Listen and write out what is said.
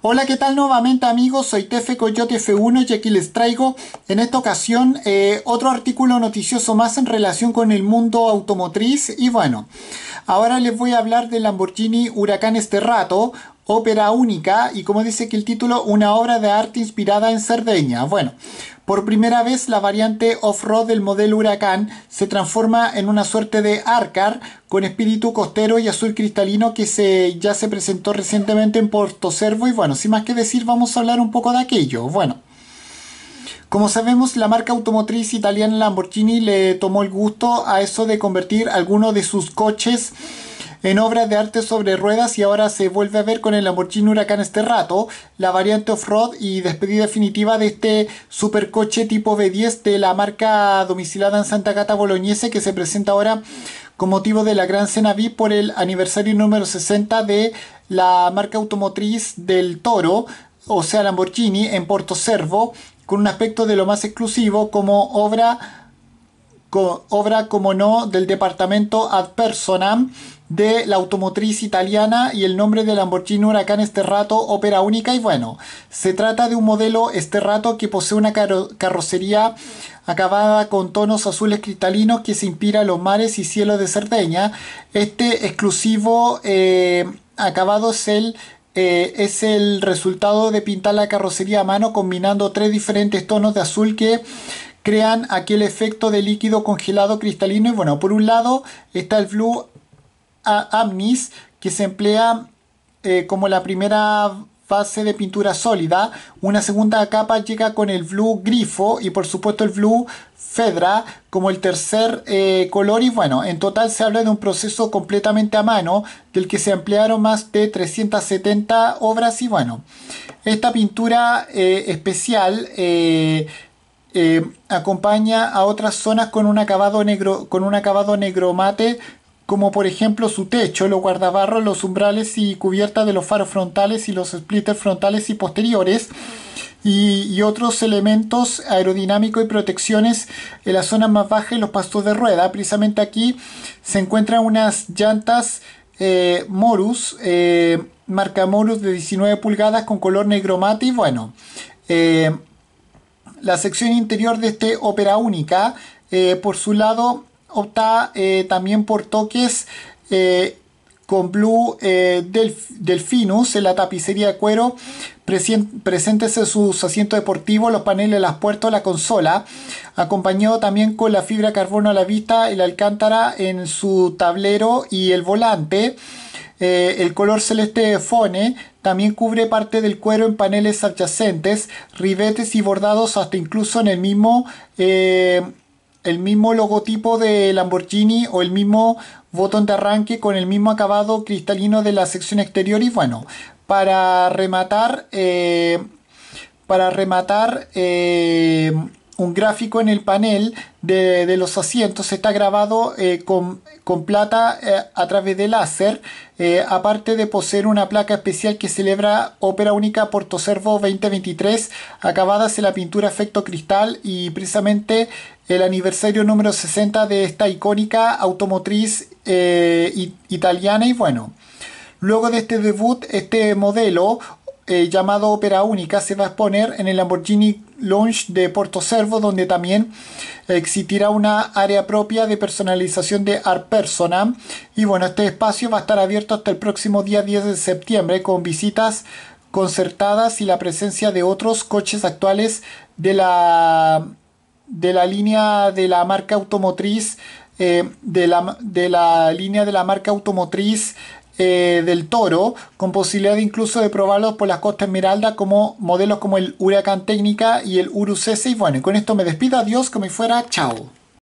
Hola, ¿qué tal nuevamente amigos? Soy Tefe Coyote F1 y aquí les traigo en esta ocasión eh, otro artículo noticioso más en relación con el mundo automotriz y bueno, ahora les voy a hablar del Lamborghini Huracán este rato, ópera única y como dice que el título, una obra de arte inspirada en Cerdeña. Bueno, por primera vez la variante off-road del modelo Huracán se transforma en una suerte de Arcar con espíritu costero y azul cristalino que se, ya se presentó recientemente en Porto Servo y bueno, sin más que decir vamos a hablar un poco de aquello. Bueno. Como sabemos, la marca automotriz italiana Lamborghini le tomó el gusto a eso de convertir algunos de sus coches en obras de arte sobre ruedas y ahora se vuelve a ver con el Lamborghini Huracán este rato, la variante off-road y despedida definitiva de este supercoche tipo B10 de la marca domicilada en Santa Cata Boloñese que se presenta ahora con motivo de la Gran Cena VIP por el aniversario número 60 de la marca automotriz del Toro, o sea Lamborghini, en Porto Cervo, con un aspecto de lo más exclusivo como obra obra, como no, del departamento ad personam de la automotriz italiana y el nombre de Lamborghini Huracán este rato, ópera única y bueno, se trata de un modelo este rato que posee una carrocería acabada con tonos azules cristalinos que se inspira a los mares y cielos de Cerdeña. Este exclusivo eh, acabado eh, es el resultado de pintar la carrocería a mano combinando tres diferentes tonos de azul que crean aquel efecto de líquido congelado cristalino. Y bueno, por un lado está el Blue Amnis, que se emplea eh, como la primera fase de pintura sólida. Una segunda capa llega con el Blue Grifo y por supuesto el Blue Fedra como el tercer eh, color y bueno, en total se habla de un proceso completamente a mano del que se emplearon más de 370 obras y bueno, esta pintura eh, especial eh, acompaña a otras zonas con un acabado negro, con un acabado negro mate, como por ejemplo su techo, los guardabarros, los umbrales y cubiertas de los faros frontales y los splitters frontales y posteriores. Y, otros elementos aerodinámicos y protecciones en las zonas más bajas y los pastos de rueda. Precisamente aquí se encuentran unas llantas eh, Morus, eh, marca Morus de 19 pulgadas con color negro mate y bueno. La sección interior de este ópera única, eh, por su lado, opta eh, también por toques eh, con blue delfinus en la tapicería de cuero. Preséntese sus asientos deportivos, los paneles, las puertas, la consola, acompañado también con la fibra carbono a la vista, el alcántara en su tablero y el volante. el color celeste de fone, también cubre parte del cuero en paneles adyacentes, ribetes y bordados hasta incluso en el mismo, eh, el mismo logotipo de Lamborghini o el mismo botón de arranque con el mismo acabado cristalino de la sección exterior y bueno, para rematar, eh, para rematar, eh, un gráfico en el panel de, los asientos está grabado eh, con, plata eh, a través de láser, eh, aparte de poseer una placa especial que celebra Ópera Única Porto Servo 2023, acabadas en la pintura efecto cristal y precisamente el aniversario número 60 de esta icónica automotriz italiana y bueno. Luego de este debut, este modelo eh, llamado Ópera Única se va a exponer en el Lamborghini Lounge de Puerto Servo, donde también existirá una área propia de personalización de Art Persona. Y bueno, este espacio va a estar abierto hasta el próximo día 10 de septiembre con visitas concertadas y la presencia de otros coches actuales de la, de la línea de la marca automotriz, eh, de, de la línea de la marca automotriz eh, del Toro, con posibilidad incluso de probarlos por las costas Esmeralda como modelos como el Huracán Técnica y el Urus C6. Bueno, y con esto me despido, adiós, como fuera, chao.